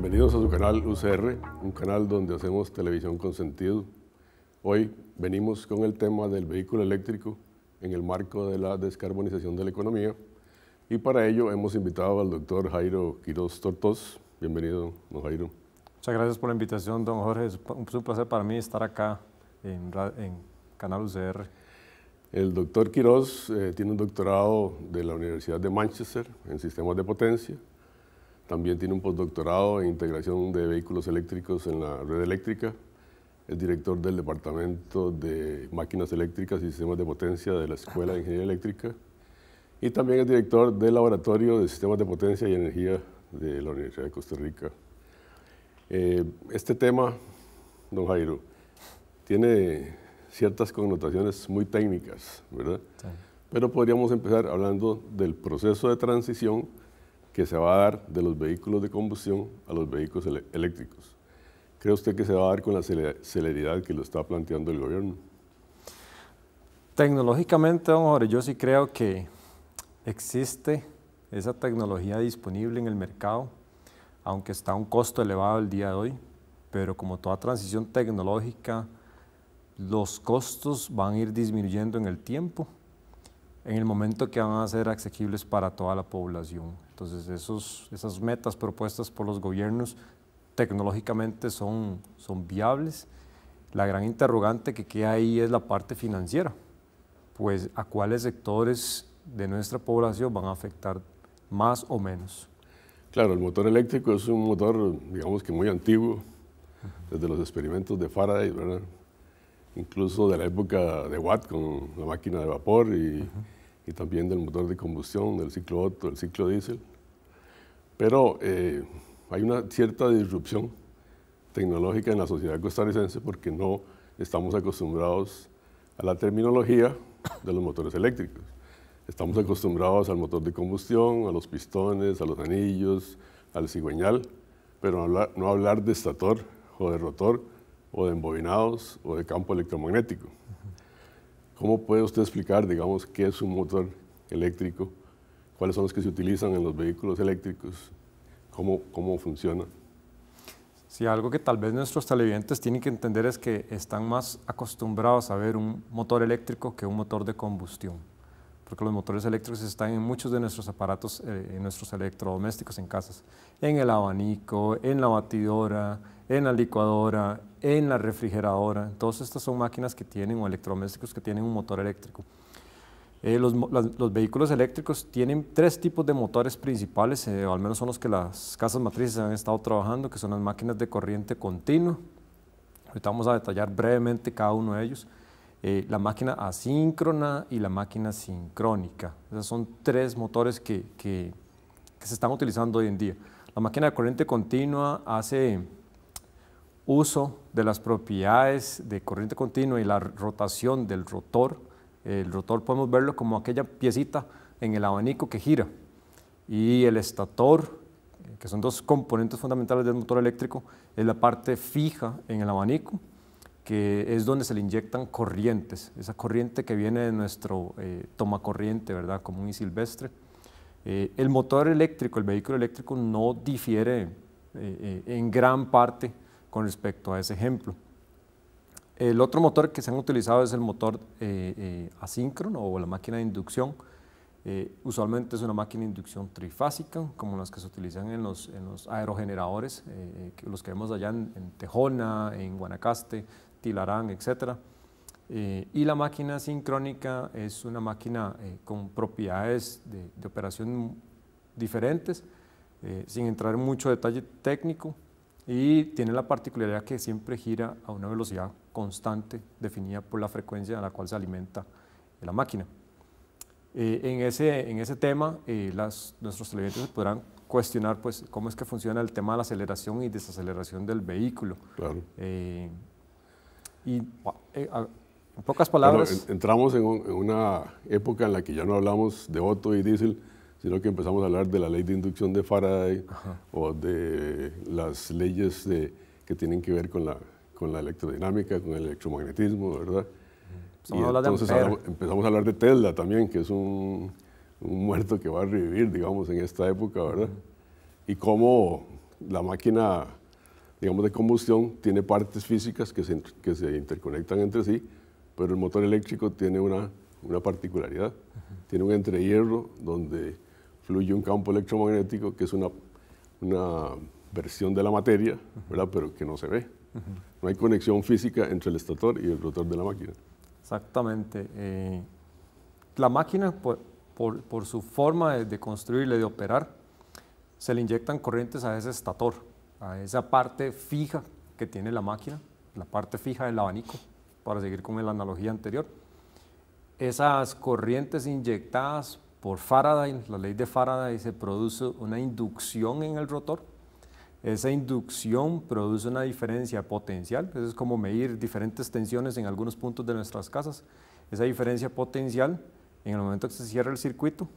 Bienvenidos a su canal UCR, un canal donde hacemos televisión con sentido. Hoy venimos con el tema del vehículo eléctrico en el marco de la descarbonización de la economía y para ello hemos invitado al doctor Jairo Quiroz Tortos. Bienvenido, Jairo. Muchas gracias por la invitación, don Jorge. Es un placer para mí estar acá en, Canal UCR. El doctor Quiroz eh, tiene un doctorado de la Universidad de Manchester en sistemas de potencia también tiene un postdoctorado en integración de vehículos eléctricos en la red eléctrica. Es director del Departamento de Máquinas Eléctricas y Sistemas de Potencia de la Escuela de Ingeniería Eléctrica. Y también es director del Laboratorio de Sistemas de Potencia y Energía de la Universidad de Costa Rica. Eh, este tema, don Jairo, tiene ciertas connotaciones muy técnicas, ¿verdad? Pero podríamos empezar hablando del proceso de transición que se va a dar de los vehículos de combustión a los vehículos eléctricos. ¿Cree usted que se va a dar con la celeridad que lo está planteando el gobierno? Tecnológicamente, don Jorge, yo sí creo que existe esa tecnología disponible en el mercado, aunque está a un costo elevado el día de hoy, pero como toda transición tecnológica, los costos van a ir disminuyendo en el tiempo, en el momento que van a ser accesibles para toda la población. Entonces, esos, esas metas propuestas por los gobiernos tecnológicamente son, son viables. La gran interrogante que queda ahí es la parte financiera, pues a cuáles sectores de nuestra población van a afectar más o menos. Claro, el motor eléctrico es un motor, digamos que muy antiguo, desde los experimentos de Faraday, ¿verdad? incluso de la época de Watt con la máquina de vapor y, y también del motor de combustión, del ciclo Otto, del ciclo diésel. Pero eh, hay una cierta disrupción tecnológica en la sociedad costarricense porque no estamos acostumbrados a la terminología de los motores eléctricos. Estamos acostumbrados al motor de combustión, a los pistones, a los anillos, al cigüeñal, pero no hablar, no hablar de estator o de rotor o de embobinados o de campo electromagnético. ¿Cómo puede usted explicar, digamos, qué es un motor eléctrico? ¿Cuáles son los que se utilizan en los vehículos eléctricos? ¿Cómo, cómo funciona? Sí, algo que tal vez nuestros televidentes tienen que entender es que están más acostumbrados a ver un motor eléctrico que un motor de combustión, porque los motores eléctricos están en muchos de nuestros aparatos, eh, en nuestros electrodomésticos en casas, en el abanico, en la batidora, en la licuadora, en la refrigeradora. Todas estas son máquinas que tienen o electrodomésticos que tienen un motor eléctrico. Eh, los, vehículos eléctricos tienen tres tipos de motores principales, eh, o al menos son los que las casas matrices han estado trabajando, que son las máquinas de corriente continua. Ahorita vamos a detallar brevemente cada uno de ellos. Eh, la máquina asíncrona y la máquina sincrónica. Esos son tres motores que, que se están utilizando hoy en día. La máquina de corriente continua hace uso de las propiedades de corriente continua y la rotación del rotor. El rotor podemos verlo como aquella piecita en el abanico que gira y el estator, que son dos componentes fundamentales del motor eléctrico, es la parte fija en el abanico, que es donde se le inyectan corrientes, esa corriente que viene de nuestro toma eh, tomacorriente, ¿verdad? Común y silvestre. Eh, el motor eléctrico, el vehículo eléctrico no difiere eh, en gran parte con respecto a ese ejemplo. El otro motor que se han utilizado es el motor eh, eh asíncrono o la máquina de inducción. Eh, usualmente es una máquina de inducción trifásica, como las que se utilizan en los, aerogeneradores, eh, los que vemos allá en, Tejona, en Guanacaste, Tilarán, etc. y la máquina sincrónica es una máquina con propiedades de, de operación diferentes, sin entrar en mucho detalle técnico, y tiene la particularidad que siempre gira a una velocidad constante definida por la frecuencia a la cual se alimenta la máquina. Eh, en, ese, tema, eh, nuestros televidentes podrán cuestionar pues, cómo es que funciona el tema de la aceleración y desaceleración del vehículo. Claro. Eh, y ah, ah, en pocas palabras... entramos en, una época en la que ya no hablamos de auto y diésel, sino que empezamos a hablar de la ley de inducción de Faraday o de las leyes que tienen que ver con la, con la electrodinámica, con el electromagnetismo, ¿verdad? Pues entonces empezamos a hablar de Tesla también, que es un, muerto que va a revivir, digamos, en esta época, ¿verdad? Y cómo la máquina, digamos, de combustión tiene partes físicas que se, que se interconectan entre sí, pero el motor eléctrico tiene una, una particularidad. Tiene un entrehierro donde fluye un campo electromagnético que es una, una versión de la materia, ¿verdad? pero que no se ve. No hay conexión física entre el estator y el rotor de la máquina. Exactamente. Eh, la máquina, por, por, su forma de, de, construirla y de operar, se le inyectan corrientes a ese estator, a esa parte fija que tiene la máquina, la parte fija del abanico, para seguir con la analogía anterior. Esas corrientes inyectadas por Faraday, la ley de Faraday, se produce una inducción en el rotor. Esa inducción produce una diferencia potencial, es como medir diferentes tensiones en algunos puntos de nuestras casas. Esa diferencia potencial, en el momento que se cierra el circuito,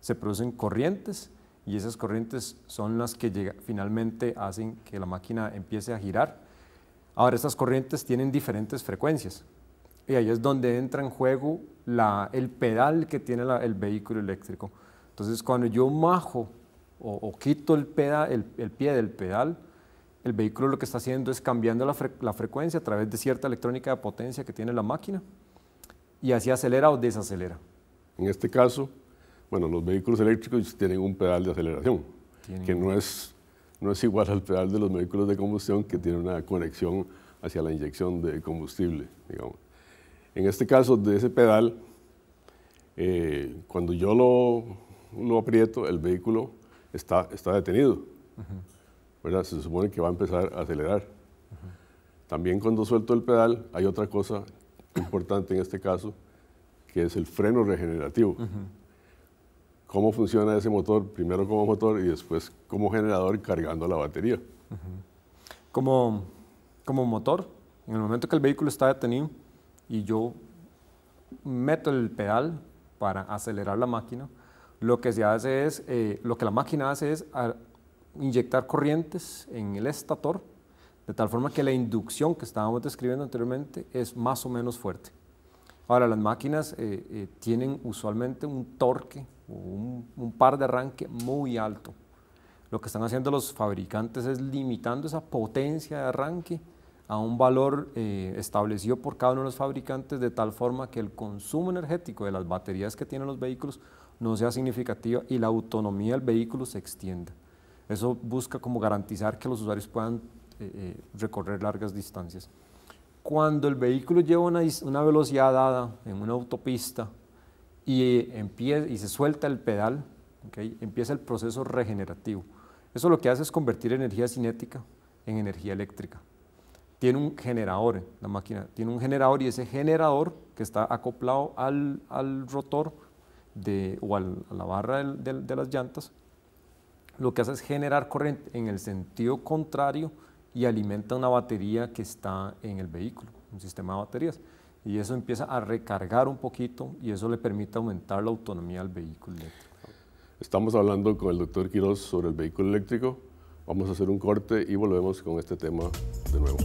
se producen corrientes y esas corrientes son las que finalmente hacen que la máquina empiece a girar. Ahora, esas corrientes tienen diferentes frecuencias. Y ahí es donde entra en juego el pedal que tiene el vehículo eléctrico. Entonces, cuando yo majo o, quito el, el, pie del pedal, el vehículo lo que está haciendo es cambiando la, frecuencia a través de cierta electrónica de potencia que tiene la máquina y así acelera o desacelera. En este caso, bueno, los vehículos eléctricos tienen un pedal de aceleración, que no es, no es igual al pedal de los vehículos de combustión que tiene una conexión hacia la inyección de combustible, digamos. En este caso de ese pedal, eh, cuando yo lo, aprieto, el vehículo está, está detenido. Se supone que va a empezar a acelerar. También cuando suelto el pedal, hay otra cosa importante en este caso, que es el freno regenerativo. Cómo funciona ese motor, primero como motor y después como generador cargando la batería. Como, como motor, en el momento que el vehículo está detenido, y yo meto el pedal para acelerar la máquina, lo que se hace es, eh, lo que la máquina hace es inyectar corrientes en el estator, de tal forma que la inducción que estábamos describiendo anteriormente es más o menos fuerte. Ahora, las máquinas eh, eh, tienen usualmente un torque o un, par de arranque muy alto. Lo que están haciendo los fabricantes es limitando esa potencia de arranque a un valor eh, establecido por cada uno de los fabricantes de tal forma que el consumo energético de las baterías que tienen los vehículos no sea significativo y la autonomía del vehículo se extienda. Eso busca como garantizar que los usuarios puedan eh, eh, recorrer largas distancias. Cuando el vehículo lleva una, velocidad dada en una autopista y, empieza, y se suelta el pedal, empieza el proceso regenerativo. Eso lo que hace es convertir energía cinética en energía eléctrica tiene un generador, eh, la máquina tiene un generador y ese generador que está acoplado al, al rotor de, o al, a la barra de las llantas, lo que hace es generar corriente en el sentido contrario y alimenta una batería que está en el vehículo, un sistema de baterías. Y eso empieza a recargar un poquito y eso le permite aumentar la autonomía al vehículo eléctrico. Estamos hablando con el doctor Quiroz sobre el vehículo eléctrico. Vamos a hacer un corte y volvemos con este tema de nuevo.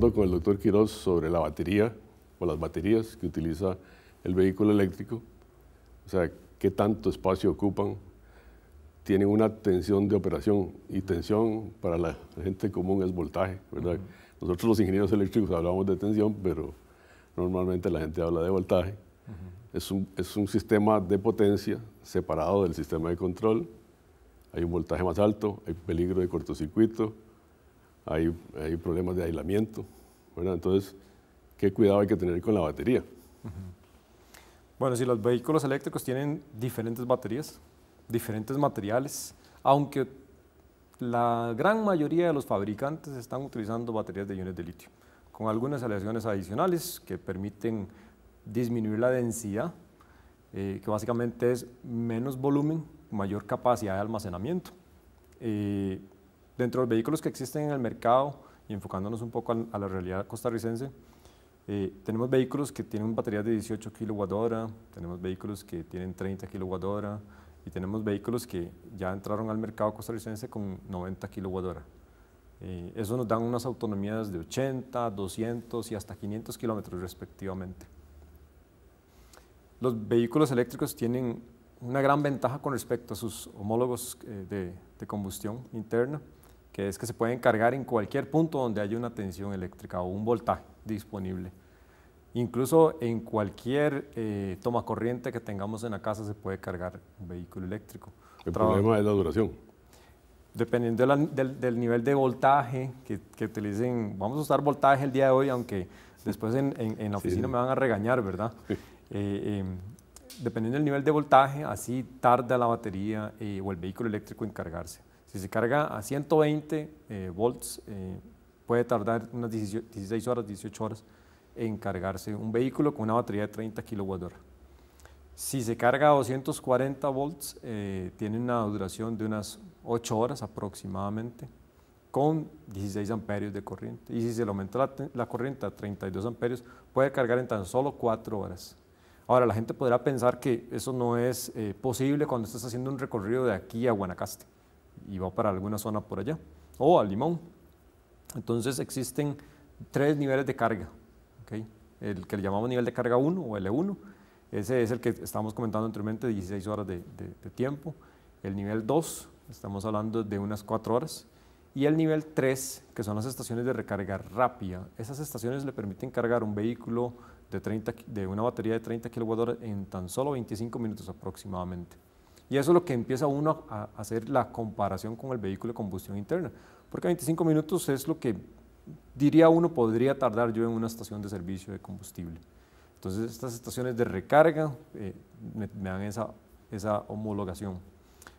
con el doctor Quiroz sobre la batería o las baterías que utiliza el vehículo eléctrico, o sea, qué tanto espacio ocupan, tienen una tensión de operación y tensión para la gente común es voltaje, ¿verdad? Nosotros los ingenieros eléctricos hablamos de tensión, pero normalmente la gente habla de voltaje. es, un, es un sistema de potencia separado del sistema de control. Hay un voltaje más alto, hay peligro de cortocircuito, hay, problemas de aislamiento. Bueno, Entonces, qué cuidado hay que tener con la batería. Bueno, si los vehículos eléctricos tienen diferentes baterías, diferentes materiales, aunque la gran mayoría de los fabricantes están utilizando baterías de iones de litio, con algunas aleaciones adicionales que permiten disminuir la densidad, eh, que básicamente es menos volumen, mayor capacidad de almacenamiento. Eh, Dentro de los vehículos que existen en el mercado, y enfocándonos un poco a, la realidad costarricense, eh, tenemos vehículos que tienen baterías de 18 kWh, tenemos vehículos que tienen 30 kWh y tenemos vehículos que ya entraron al mercado costarricense con 90 kWh. Eh, eso nos dan unas autonomías de 80, 200 y hasta 500 kilómetros respectivamente. Los vehículos eléctricos tienen una gran ventaja con respecto a sus homólogos eh, de combustión interna que es que se pueden cargar en cualquier punto donde haya una tensión eléctrica o un voltaje disponible. Incluso en cualquier eh, toma corriente que tengamos en la casa se puede cargar un vehículo eléctrico. El problema es la duración. Dependiendo del, nivel de voltaje que, utilicen, vamos a usar voltaje el día de hoy, aunque después en, la oficina me van a regañar, ¿verdad? Eh, eh, dependiendo del nivel de voltaje, así tarda la batería o el vehículo eléctrico en cargarse. Si se carga a 120 eh, volts, eh, puede tardar unas 16 horas, 18 horas en cargarse un vehículo con una batería de 30 kWh. Si se carga a 240 volts, eh, tiene una duración de unas 8 horas aproximadamente, con 16 amperios de corriente. Y si se le aumenta la, corriente a 32 amperios, puede cargar en tan solo 4 horas. Ahora, la gente podrá pensar que eso no es posible cuando estás haciendo un recorrido de aquí a Guanacaste y va para alguna zona por allá, o al limón. Entonces existen tres niveles de carga. El que le llamamos nivel de carga 1 o L1, ese es el que estamos comentando anteriormente, 16 horas de, tiempo. El nivel 2, estamos hablando de unas 4 horas. Y el nivel 3, que son las estaciones de recarga rápida. Esas estaciones le permiten cargar un vehículo de, 30, de una batería de 30 kWh en tan solo 25 minutos aproximadamente. Y eso es lo que empieza uno a hacer la comparación con el vehículo de combustión interna, porque 25 minutos es lo que diría uno podría tardar yo en una estación de servicio de combustible. Entonces estas estaciones de recarga eh, me, dan esa, esa homologación.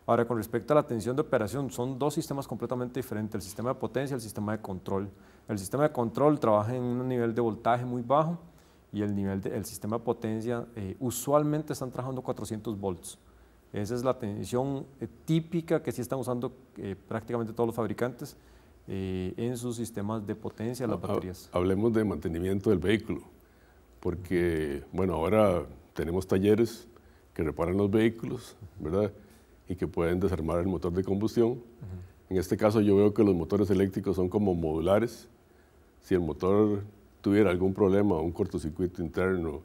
Ahora, con respecto a la tensión de operación, son dos sistemas completamente diferentes, el sistema de potencia y el sistema de control. El sistema de control trabaja en un nivel de voltaje muy bajo y el, nivel sistema de potencia eh, usualmente están trabajando 400 volts. Esa es la tensión eh, típica que sí están usando eh, prácticamente todos los fabricantes eh, en sus sistemas de potencia de las ah, baterías. Hablemos de mantenimiento del vehículo, porque bueno, ahora tenemos talleres que reparan los vehículos, ¿verdad? Y que pueden desarmar el motor de combustión. En este caso yo veo que los motores eléctricos son como modulares. Si el motor tuviera algún problema, un cortocircuito interno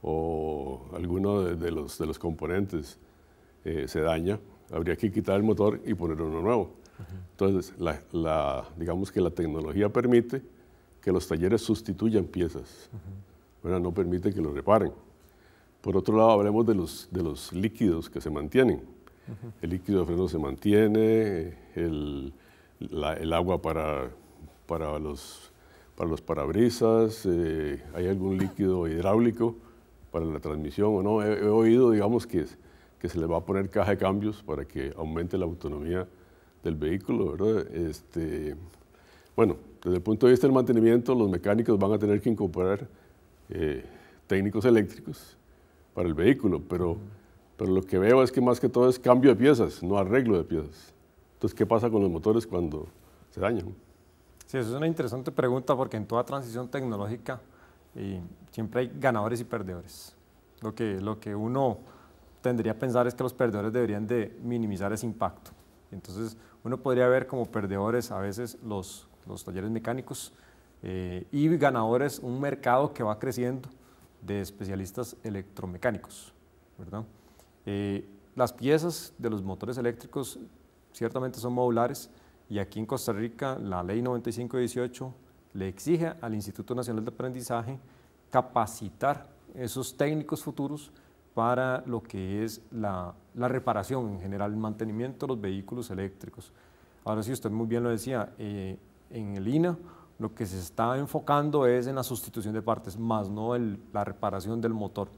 o alguno de, de los, de los componentes, eh, se daña, habría que quitar el motor y poner uno nuevo. Entonces, la, digamos que la tecnología permite que los talleres sustituyan piezas, pero no permite que lo reparen. Por otro lado, hablemos de los, de los líquidos que se mantienen. El líquido de freno se mantiene, el, agua para, los, para los parabrisas, eh, hay algún líquido hidráulico para la transmisión o no. He, he oído, digamos, que que se le va a poner caja de cambios para que aumente la autonomía del vehículo, ¿verdad? Este, bueno, desde el punto de vista del mantenimiento, los mecánicos van a tener que incorporar eh, técnicos eléctricos para el vehículo, pero, pero lo que veo es que más que todo es cambio de piezas, no arreglo de piezas. Entonces, ¿qué pasa con los motores cuando se dañan? Sí, eso es una interesante pregunta porque en toda transición tecnológica eh, siempre hay ganadores y perdedores. Lo que, lo que uno tendría a pensar es que los perdedores deberían de minimizar ese impacto. Entonces, uno podría ver como perdedores a veces los, los talleres mecánicos eh, y ganadores un mercado que va creciendo de especialistas electromecánicos. ¿verdad? Eh, las piezas de los motores eléctricos ciertamente son modulares y aquí en Costa Rica la ley 9518 le exige al Instituto Nacional de Aprendizaje capacitar esos técnicos futuros para lo que es la, reparación en general, el mantenimiento de los vehículos eléctricos. Ahora sí, usted muy bien lo decía, eh, en el INA lo que se está enfocando es en la sustitución de partes, más no el, la reparación del motor.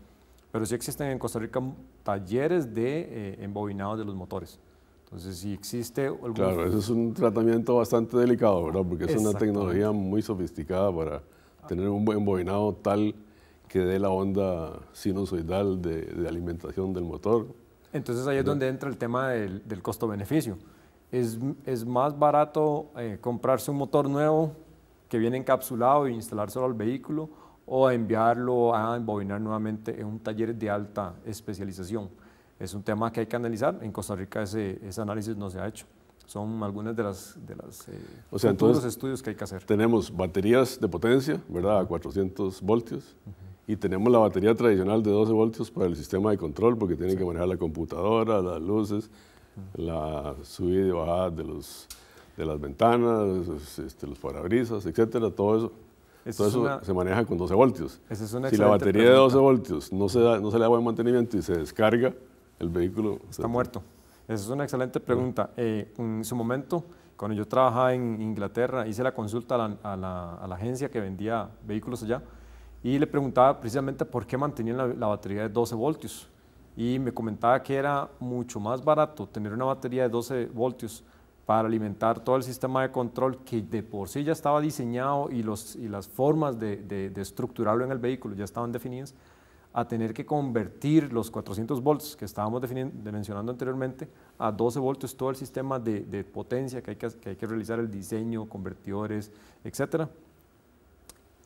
Pero sí existen en Costa Rica talleres de eh, embobinados de los motores. Entonces, si existe... Algún... Claro, eso es un tratamiento bastante delicado, ¿verdad? Porque es una tecnología muy sofisticada para tener un buen embobinado tal que dé la onda sinusoidal de, alimentación del motor. Entonces ahí es donde entra el tema del, costo-beneficio. Es, es, más barato eh, comprarse un motor nuevo que viene encapsulado e instalárselo al vehículo o enviarlo a embobinar nuevamente en un taller de alta especialización. Es un tema que hay que analizar. En Costa Rica ese, ese análisis no se ha hecho. Son algunas de las, de las eh, o sea, entonces, estudios que hay que hacer. Tenemos baterías de potencia, ¿verdad? A 400 voltios y tenemos la batería tradicional de 12 voltios para el sistema de control porque tienen que manejar la computadora, las luces, la subida y bajada de, los, de las ventanas, este, los, parabrisas, etcétera, todo eso. todo eso se maneja con 12 voltios. si la batería de 12 voltios no se, da, no se le da buen mantenimiento y se descarga, el vehículo... Está muerto. Esa es una excelente pregunta. Eh, en su momento, cuando yo trabajaba en Inglaterra, hice la consulta a la, a la agencia que vendía vehículos allá y le preguntaba precisamente por qué mantenían la, batería de 12 voltios. Y me comentaba que era mucho más barato tener una batería de 12 voltios para alimentar todo el sistema de control que de por sí ya estaba diseñado y, los, y las formas de, estructurarlo en el vehículo ya estaban definidas, a tener que convertir los 400 voltios que estábamos mencionando anteriormente a 12 voltios, todo el sistema de, potencia que hay que, realizar, el diseño, convertidores, etc.,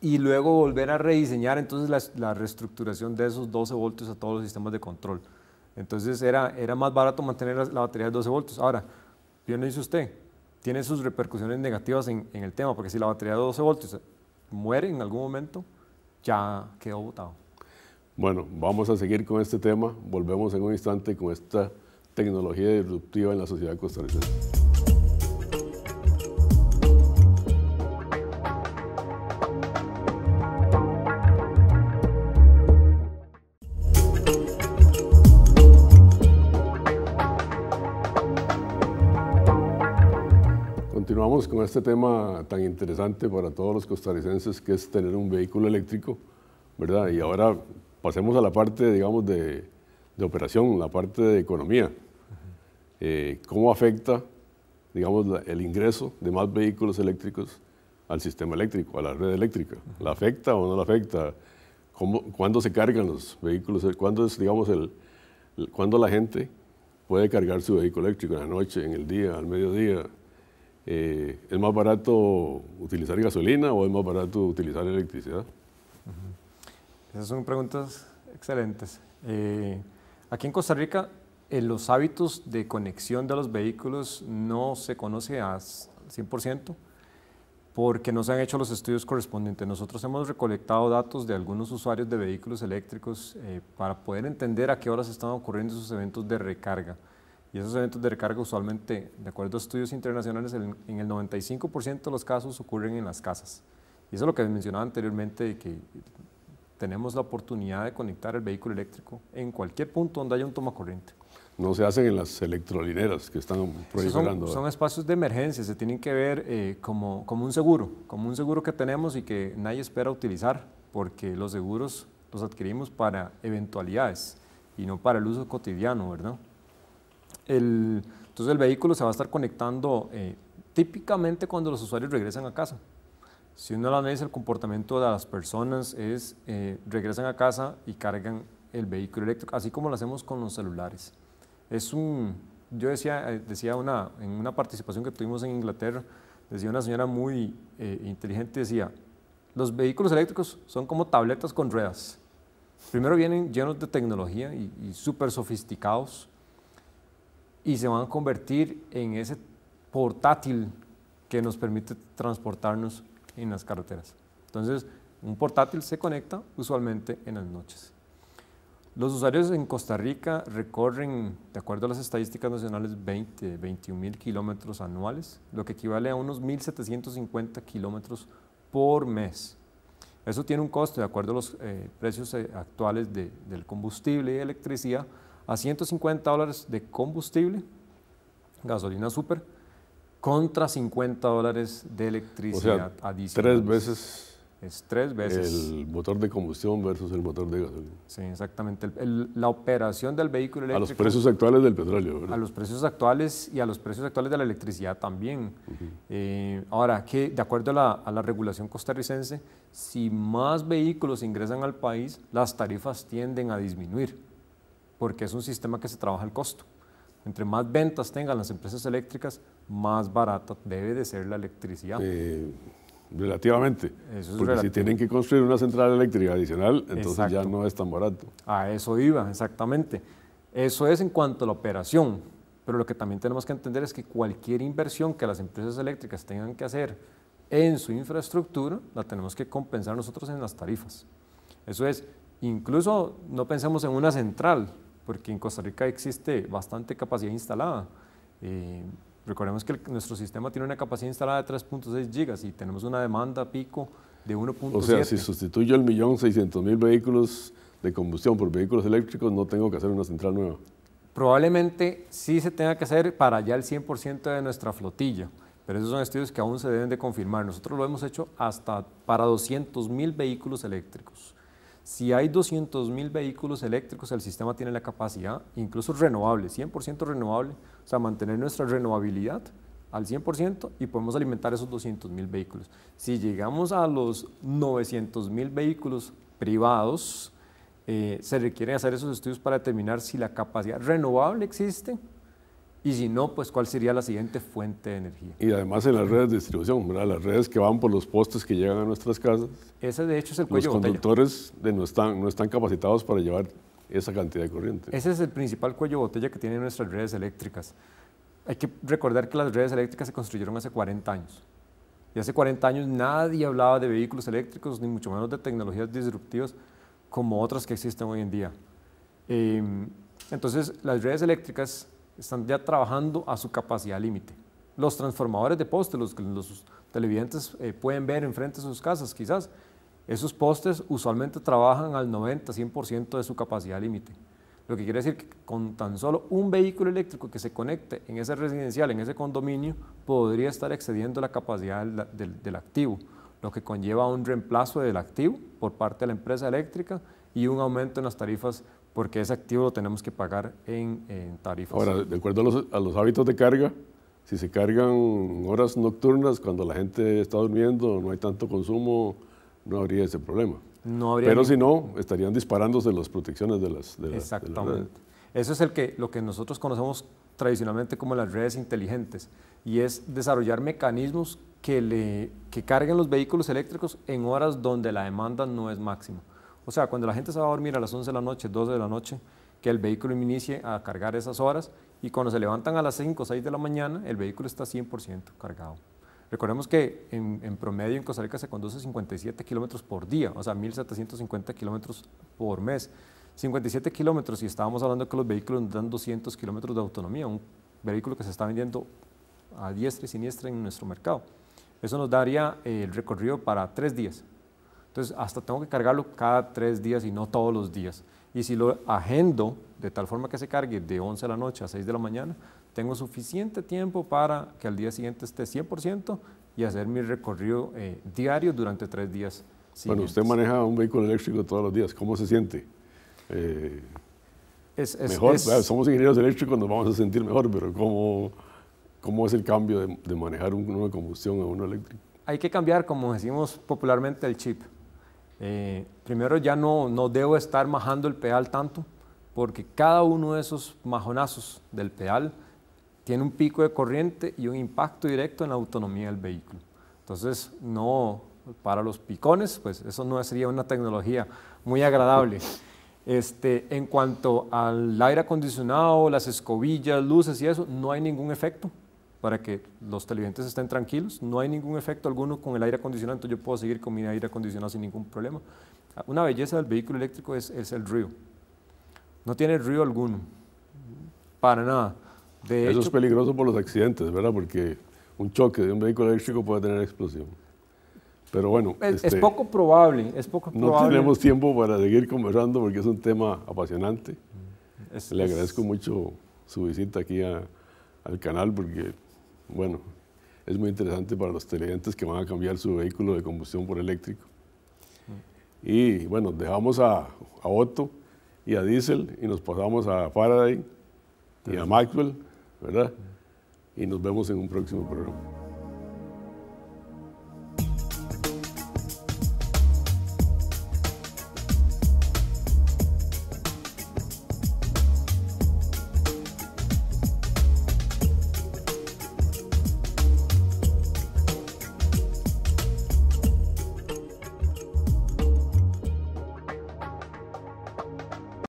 y luego volver a rediseñar entonces la, reestructuración de esos 12 voltios a todos los sistemas de control. Entonces era, era más barato mantener la, batería de 12 voltios. Ahora, bien lo dice usted, tiene sus repercusiones negativas en, en, el tema, porque si la batería de 12 voltios eh, muere en algún momento, ya quedó botado. Bueno, vamos a seguir con este tema. Volvemos en un instante con esta tecnología disruptiva en la sociedad costarricense. con este tema tan interesante para todos los costarricenses que es tener un vehículo eléctrico, ¿verdad? Y ahora pasemos a la parte, digamos, de, operación, la parte de economía. Eh, ¿Cómo afecta, digamos, el ingreso de más vehículos eléctricos al sistema eléctrico, a la red eléctrica? ¿La afecta o no la afecta? ¿Cuándo se cargan los vehículos? ¿Cuándo es, digamos, el, el, cuándo la gente puede cargar su vehículo eléctrico? ¿En la noche, en el día, al mediodía? Eh, ¿es más barato utilizar gasolina o es más barato utilizar electricidad? Esas son preguntas excelentes. Eh, aquí en Costa Rica, eh, los hábitos de conexión de los vehículos no se conoce al 100% porque no se han hecho los estudios correspondientes. Nosotros hemos recolectado datos de algunos usuarios de vehículos eléctricos para poder entender a qué horas están ocurriendo esos eventos de recarga. Y esos eventos de recarga usualmente, de acuerdo a estudios internacionales, en, el 95% de los casos ocurren en las casas. Y eso es lo que mencionaba anteriormente, de que tenemos la oportunidad de conectar el vehículo eléctrico en cualquier punto donde haya un toma corriente. No se hacen en las electrolineras que están proyectando. Son, son, espacios de emergencia, se tienen que ver eh, como, como un seguro, como un seguro que tenemos y que nadie espera utilizar, porque los seguros los adquirimos para eventualidades y no para el uso cotidiano, ¿verdad? entonces el vehículo se va a estar conectando eh, típicamente cuando los usuarios regresan a casa. Si uno analiza el comportamiento de las personas es eh, regresan a casa y cargan el vehículo eléctrico, así como lo hacemos con los celulares. Es un, yo decía, eh, una, en una participación que tuvimos en Inglaterra, decía una señora muy inteligente, decía, los vehículos eléctricos son como tabletas con ruedas. Primero vienen llenos de tecnología y, y súper sofisticados, y se van a convertir en ese portátil que nos permite transportarnos en las carreteras. Entonces, un portátil se conecta usualmente en las noches. Los usuarios en Costa Rica recorren, de acuerdo a las estadísticas nacionales, 20, 21 mil kilómetros anuales, lo que equivale a unos 1.750 kilómetros por mes. Eso tiene un costo, de acuerdo a los eh, precios eh, actuales del combustible y electricidad, a 150 dólares de combustible, gasolina super, contra 50 dólares de electricidad o sea, adicional. Tres veces. Es tres veces. El motor de combustión versus el motor de gasolina. Sí, exactamente. la operación del vehículo eléctrico. A los precios actuales del petróleo, ¿verdad? A los precios actuales y a los precios actuales de la electricidad también. Eh, ahora, que de acuerdo a la, a la, regulación costarricense, si más vehículos ingresan al país, las tarifas tienden a disminuir porque es un sistema que se trabaja el costo. Entre más ventas tengan las empresas eléctricas, más barata debe de ser la electricidad. Eh, relativamente. porque si tienen que construir una central eléctrica adicional, entonces ya no es tan barato. A eso iba, exactamente. Eso es en cuanto a la operación. Pero lo que también tenemos que entender es que cualquier inversión que las empresas eléctricas tengan que hacer en su infraestructura, la tenemos que compensar nosotros en las tarifas. Eso es, incluso no pensemos en una central, porque en Costa Rica existe bastante capacidad instalada. Eh, recordemos que nuestro sistema tiene una capacidad instalada de 3.6 gigas y tenemos una demanda pico de 1.7. O sea, si sustituyo el millón 600 mil vehículos de combustión por vehículos eléctricos, no tengo que hacer una central nueva. Probablemente sí se tenga que hacer para ya el 100% de nuestra flotilla, pero esos son estudios que aún se deben de confirmar. Nosotros lo hemos hecho hasta para 200.000 mil vehículos eléctricos. Si hay 200.000 vehículos eléctricos, el sistema tiene la capacidad, incluso renovable, 100% renovable, o sea, mantener nuestra renovabilidad al 100% y podemos alimentar esos 200.000 vehículos. Si llegamos a los 900.000 vehículos privados, eh, se requieren hacer esos estudios para determinar si la capacidad renovable existe y si no, pues cuál sería la siguiente fuente de energía. Y además en las redes de distribución, las redes que van por los postes que llegan a nuestras casas. Ese de hecho es el cuello botella. Los conductores no, están, no están capacitados para llevar esa cantidad de corriente. Ese es el principal cuello botella que tienen nuestras redes eléctricas. Hay que recordar que las redes eléctricas se construyeron hace 40 años. Y hace 40 años nadie hablaba de vehículos eléctricos, ni mucho menos de tecnologías disruptivas como otras que existen hoy en día. Em, entonces, las redes eléctricas están ya trabajando a su capacidad límite. Los transformadores de postes, los que los televidentes eh, pueden ver enfrente de sus casas quizás, esos postes usualmente trabajan al 90-100% de su capacidad límite. Lo que quiere decir que con tan solo un vehículo eléctrico que se conecte en ese residencial, en ese condominio, podría estar excediendo la capacidad del, del activo, lo que conlleva un reemplazo del activo por parte de la empresa eléctrica y un aumento en las tarifas porque ese activo lo tenemos que pagar en, tarifas. Ahora, de acuerdo a los, hábitos de carga, si se cargan horas nocturnas cuando la gente está durmiendo, no hay tanto consumo, no habría ese problema. Pero si no, estarían disparándose las protecciones de las... De Exactamente. Eso es el que, lo que nosotros conocemos tradicionalmente como las redes inteligentes, y es desarrollar mecanismos que, le, que carguen los vehículos eléctricos en horas donde la demanda no es máxima. O sea, cuando la gente se va a dormir a las 11 de la noche, 12 de la noche, que el vehículo inicie a cargar esas horas y cuando se levantan a las 5 o 6 de la mañana, el vehículo está 100% cargado. Recordemos que en, promedio en Costa Rica se conduce 57 kilómetros por día, o sea, 1.750 kilómetros por mes. 57 kilómetros, y estábamos hablando que los vehículos dan 200 kilómetros de autonomía, un vehículo que se está vendiendo a diestra y siniestra en nuestro mercado. Eso nos daría eh, el recorrido para tres días, entonces, hasta tengo que cargarlo cada tres días y no todos los días. Y si lo agendo de tal forma que se cargue de 11 de la noche a 6 de la mañana, tengo suficiente tiempo para que al día siguiente esté 100% y hacer mi recorrido eh, diario durante tres días. Bueno, usted maneja un vehículo eléctrico todos los días. ¿Cómo se siente? Eh, es, mejor, somos ingenieros eléctricos, nos vamos a sentir mejor, pero ¿cómo, cómo es el cambio de, de manejar una combustión a uno eléctrico? Hay que cambiar, como decimos popularmente, el chip. Eh, primero ya no, debo estar majando el pedal tanto, porque cada uno de esos majonazos del pedal tiene un pico de corriente y un impacto directo en la autonomía del vehículo. Entonces, no, para los picones, pues eso no sería una tecnología muy agradable. Este, en cuanto al aire acondicionado, las escobillas, luces y eso, no hay ningún efecto para que los televidentes estén tranquilos. No hay ningún efecto alguno con el aire acondicionado, entonces yo puedo seguir con mi aire acondicionado sin ningún problema. Una belleza del vehículo eléctrico es, el río. No tiene río alguno, para nada. Eso es peligroso por los accidentes, ¿verdad? Porque un choque de un vehículo eléctrico puede tener explosión. Pero bueno. Es, este, poco probable, es poco probable. No tenemos tiempo para seguir conversando porque es un tema apasionante. Mm, Le agradezco mucho su visita aquí al canal porque bueno, es muy interesante para los televidentes que van a cambiar su vehículo de combustión por eléctrico. Mm. Y bueno, dejamos a, Otto y a Diesel y nos pasamos a Faraday y a Maxwell, ¿verdad? Y nos vemos en un próximo programa.